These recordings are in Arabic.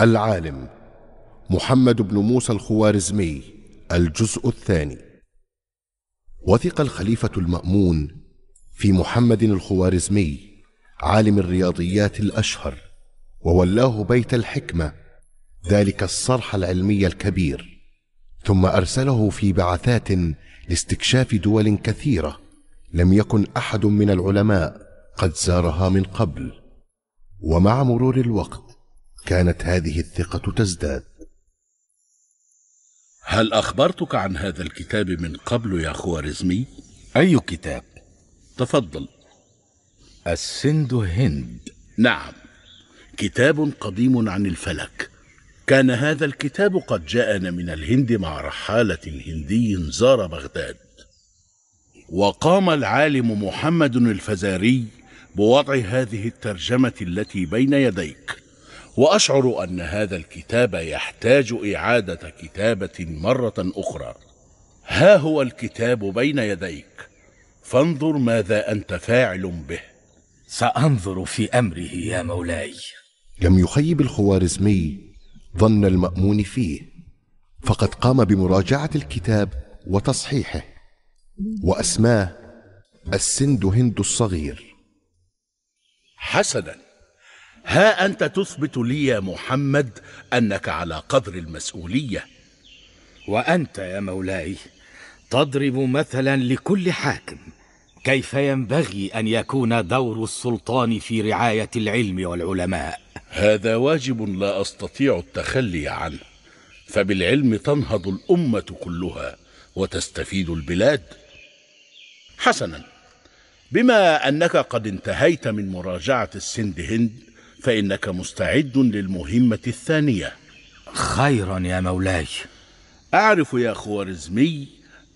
العالم محمد بن موسى الخوارزمي الجزء الثاني وثق الخليفة المأمون في محمد الخوارزمي عالم الرياضيات الأشهر وولاه بيت الحكمة ذلك الصرح العلمي الكبير ثم أرسله في بعثات لاستكشاف دول كثيرة لم يكن أحد من العلماء قد زارها من قبل ومع مرور الوقت كانت هذه الثقة تزداد هل أخبرتك عن هذا الكتاب من قبل يا خوارزمي؟ أي كتاب؟ تفضل السند هند نعم كتاب قديم عن الفلك كان هذا الكتاب قد جاءنا من الهند مع رحالة هندي زار بغداد وقام العالم محمد الفزاري بوضع هذه الترجمة التي بين يديك وأشعر أن هذا الكتاب يحتاج إعادة كتابة مرة أخرى ها هو الكتاب بين يديك فانظر ماذا أنت فاعل به سأنظر في أمره يا مولاي لم يخيب الخوارزمي ظن المأمون فيه فقد قام بمراجعة الكتاب وتصحيحه وأسماه السند هند الصغير حسناً ها أنت تثبت لي يا محمد أنك على قدر المسؤولية وأنت يا مولاي تضرب مثلا لكل حاكم كيف ينبغي أن يكون دور السلطان في رعاية العلم والعلماء هذا واجب لا أستطيع التخلي عنه فبالعلم تنهض الأمة كلها وتستفيد البلاد حسنا بما أنك قد انتهيت من مراجعة السند هند فإنك مستعد للمهمة الثانية خيرا يا مولاي أعرف يا خوارزمي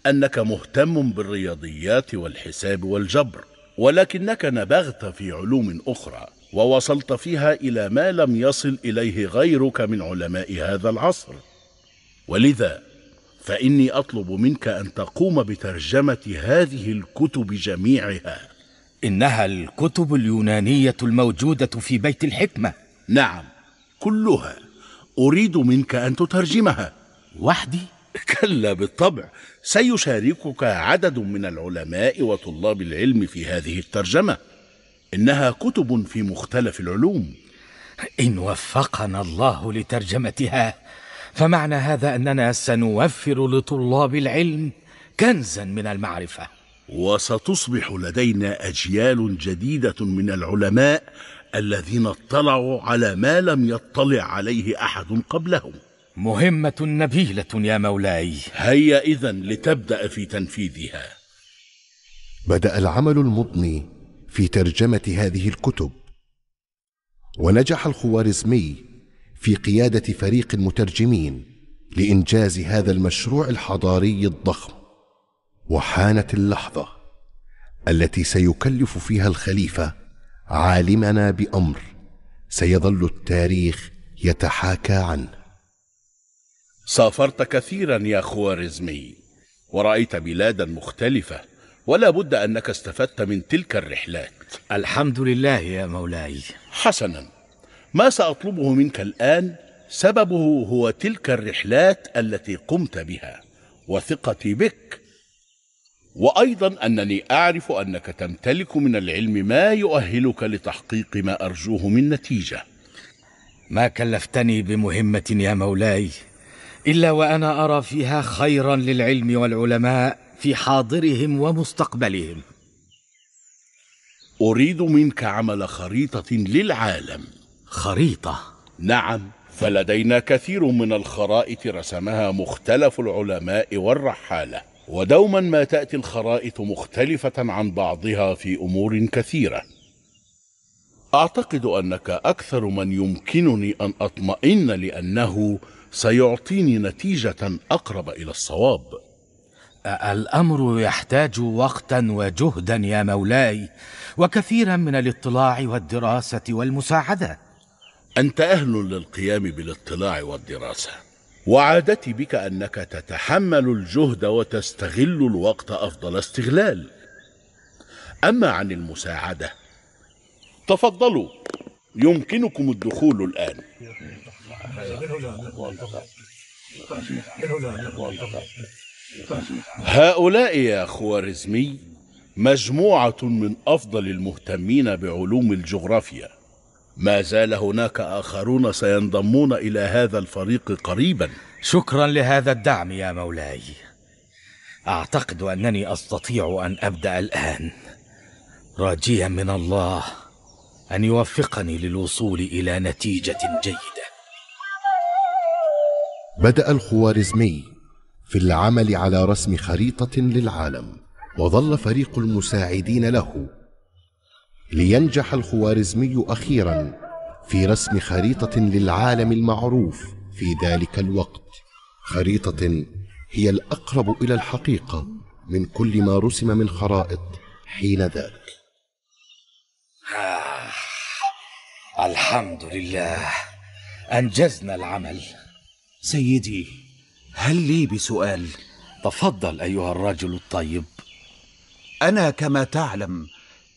أنك مهتم بالرياضيات والحساب والجبر ولكنك نبغت في علوم أخرى ووصلت فيها إلى ما لم يصل إليه غيرك من علماء هذا العصر ولذا فإني أطلب منك أن تقوم بترجمة هذه الكتب جميعها إنها الكتب اليونانية الموجودة في بيت الحكمة نعم كلها أريد منك أن تترجمها وحدي؟ كلا بالطبع سيشاركك عدد من العلماء وطلاب العلم في هذه الترجمة إنها كتب في مختلف العلوم إن وفقنا الله لترجمتها فمعنى هذا أننا سنوفر لطلاب العلم كنزا من المعرفة وستصبح لدينا اجيال جديده من العلماء الذين اطلعوا على ما لم يطلع عليه احد قبلهم مهمه نبيله يا مولاي هيا اذا لتبدا في تنفيذها بدا العمل المضني في ترجمه هذه الكتب ونجح الخوارزمي في قياده فريق المترجمين لانجاز هذا المشروع الحضاري الضخم وحانت اللحظه التي سيكلف فيها الخليفه عالمنا بامر سيظل التاريخ يتحاكى عنه سافرت كثيرا يا خوارزمي ورأيت بلادا مختلفة ولا بد أنك استفدت من تلك الرحلات الحمد لله يا مولاي حسنا ما سأطلبه منك الآن سببه هو تلك الرحلات التي قمت بها وثقتي بك وايضا انني اعرف انك تمتلك من العلم ما يؤهلك لتحقيق ما ارجوه من نتيجه ما كلفتني بمهمه يا مولاي الا وانا ارى فيها خيرا للعلم والعلماء في حاضرهم ومستقبلهم اريد منك عمل خريطه للعالم خريطه نعم فلدينا كثير من الخرائط رسمها مختلف العلماء والرحاله ودوما ما تأتي الخرائط مختلفة عن بعضها في أمور كثيرة أعتقد أنك أكثر من يمكنني أن أطمئن لأنه سيعطيني نتيجة أقرب إلى الصواب الأمر يحتاج وقتا وجهدا يا مولاي وكثيرا من الاطلاع والدراسة والمساعدة أنت أهل للقيام بالاطلاع والدراسة وعادتي بك أنك تتحمل الجهد وتستغل الوقت أفضل استغلال أما عن المساعدة تفضلوا يمكنكم الدخول الآن هؤلاء يا خوارزمي مجموعة من أفضل المهتمين بعلوم الجغرافيا ما زال هناك آخرون سينضمون إلى هذا الفريق قريبا شكرا لهذا الدعم يا مولاي أعتقد أنني أستطيع أن أبدأ الآن راجيا من الله أن يوفقني للوصول إلى نتيجة جيدة بدأ الخوارزمي في العمل على رسم خريطة للعالم وظل فريق المساعدين له لينجح الخوارزمي أخيرا في رسم خريطة للعالم المعروف في ذلك الوقت خريطة هي الأقرب إلى الحقيقة من كل ما رسم من خرائط حين ذاك آه، الحمد لله أنجزنا العمل سيدي هل لي بسؤال؟ تفضل أيها الرجل الطيب أنا كما تعلم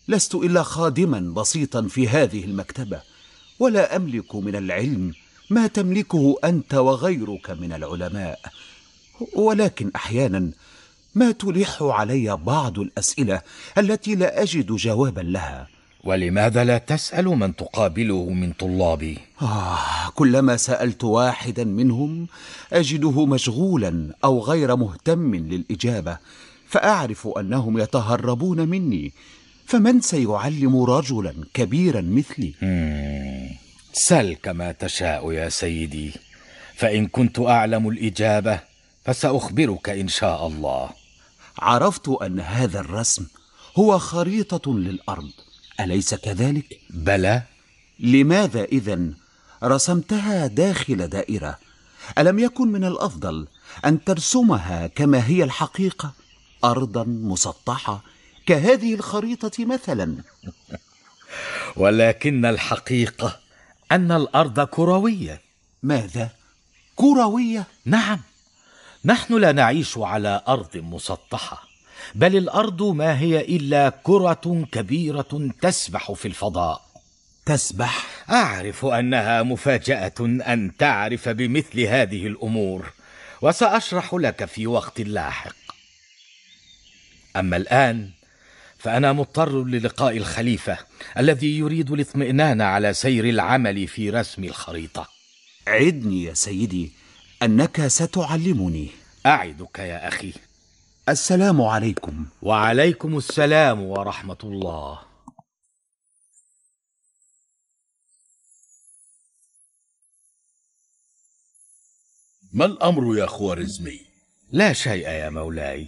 لست إلا خادما بسيطا في هذه المكتبة ولا أملك من العلم ما تملكه أنت وغيرك من العلماء ولكن أحيانا ما تلح علي بعض الأسئلة التي لا أجد جوابا لها ولماذا لا تسأل من تقابله من طلابي؟ آه كلما سألت واحدا منهم أجده مشغولا أو غير مهتم للإجابة فأعرف أنهم يتهربون مني فمن سيعلم رجلا كبيرا مثلي سل كما تشاء يا سيدي فان كنت اعلم الاجابه فساخبرك ان شاء الله عرفت ان هذا الرسم هو خريطه للارض اليس كذلك بلى لماذا اذن رسمتها داخل دائره الم يكن من الافضل ان ترسمها كما هي الحقيقه ارضا مسطحه كهذه الخريطه مثلا ولكن الحقيقه ان الارض كرويه ماذا كرويه نعم نحن لا نعيش على ارض مسطحه بل الارض ما هي الا كره كبيره تسبح في الفضاء تسبح اعرف انها مفاجاه ان تعرف بمثل هذه الامور وساشرح لك في وقت لاحق اما الان فأنا مضطر للقاء الخليفة الذي يريد الاطمئنان على سير العمل في رسم الخريطة عدني يا سيدي أنك ستعلمني أعدك يا أخي السلام عليكم وعليكم السلام ورحمة الله ما الأمر يا خوارزمي؟ لا شيء يا مولاي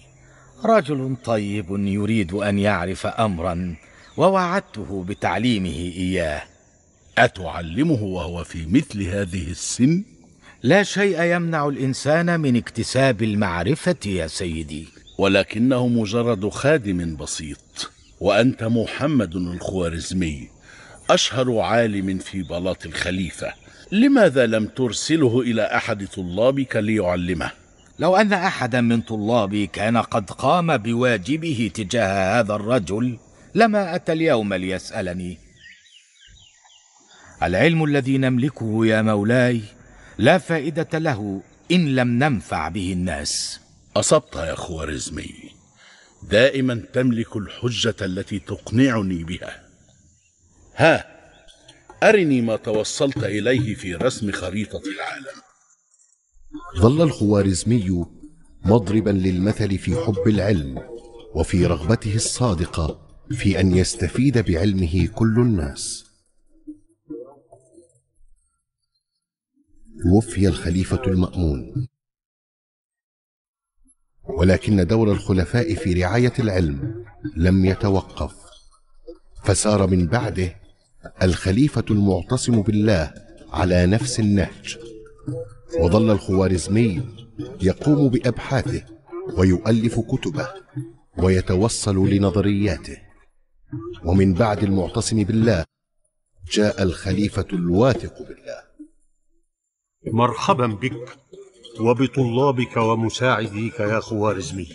رجل طيب يريد ان يعرف امرا ووعدته بتعليمه اياه اتعلمه وهو في مثل هذه السن لا شيء يمنع الانسان من اكتساب المعرفه يا سيدي ولكنه مجرد خادم بسيط وانت محمد الخوارزمي اشهر عالم في بلاط الخليفه لماذا لم ترسله الى احد طلابك ليعلمه لو ان احدا من طلابي كان قد قام بواجبه تجاه هذا الرجل لما اتى اليوم ليسالني العلم الذي نملكه يا مولاي لا فائده له ان لم ننفع به الناس اصبت يا خوارزمي دائما تملك الحجه التي تقنعني بها ها ارني ما توصلت اليه في رسم خريطه العالم ظل الخوارزمي مضربا للمثل في حب العلم وفي رغبته الصادقه في ان يستفيد بعلمه كل الناس توفي الخليفه المامون ولكن دور الخلفاء في رعايه العلم لم يتوقف فسار من بعده الخليفه المعتصم بالله على نفس النهج وظل الخوارزمي يقوم بأبحاثه ويؤلف كتبه ويتوصل لنظرياته ومن بعد المعتصم بالله جاء الخليفة الواثق بالله مرحبا بك وبطلابك ومساعديك يا خوارزمي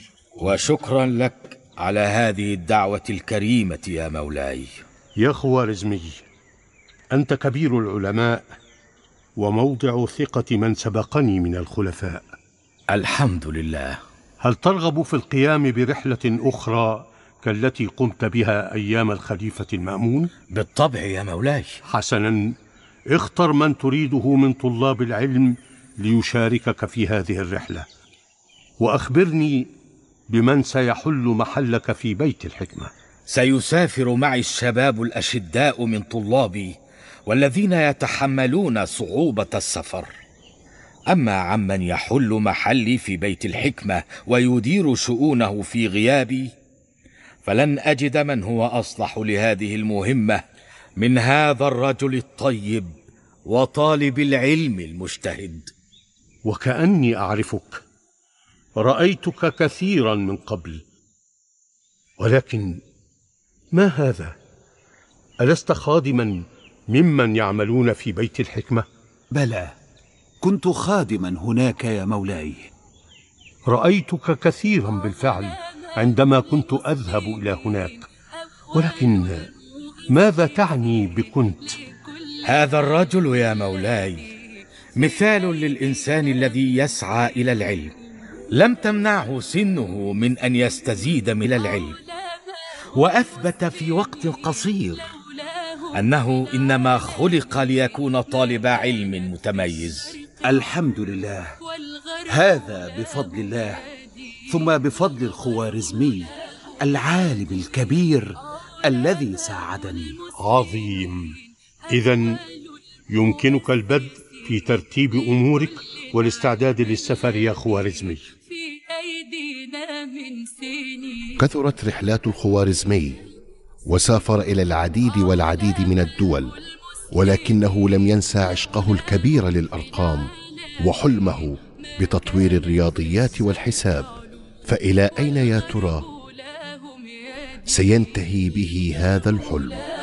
وشكرا لك على هذه الدعوة الكريمة يا مولاي يا خوارزمي أنت كبير العلماء وموضع ثقة من سبقني من الخلفاء الحمد لله هل ترغب في القيام برحلة أخرى كالتي قمت بها أيام الخليفة المأمون؟ بالطبع يا مولاي حسنا اختر من تريده من طلاب العلم ليشاركك في هذه الرحلة وأخبرني بمن سيحل محلك في بيت الحكمة سيسافر معي الشباب الأشداء من طلابي والذين يتحملون صعوبة السفر أما عمن يحل محلي في بيت الحكمة ويدير شؤونه في غيابي فلن أجد من هو أصلح لهذه المهمة من هذا الرجل الطيب وطالب العلم المجتهد وكأني أعرفك رأيتك كثيرا من قبل ولكن ما هذا ألست خادما ممن يعملون في بيت الحكمة؟ بلى كنت خادما هناك يا مولاي رأيتك كثيرا بالفعل عندما كنت أذهب إلى هناك ولكن ماذا تعني بكنت؟ هذا الرجل يا مولاي مثال للإنسان الذي يسعى إلى العلم لم تمنعه سنه من أن يستزيد من العلم وأثبت في وقت قصير أنه إنما خلق ليكون طالب علم متميز الحمد لله هذا بفضل الله ثم بفضل الخوارزمي العالم الكبير الذي ساعدني عظيم إذا يمكنك البدء في ترتيب أمورك والاستعداد للسفر يا خوارزمي كثرت رحلات الخوارزمي وسافر إلى العديد والعديد من الدول ولكنه لم ينسى عشقه الكبير للأرقام وحلمه بتطوير الرياضيات والحساب فإلى أين يا ترى سينتهي به هذا الحلم؟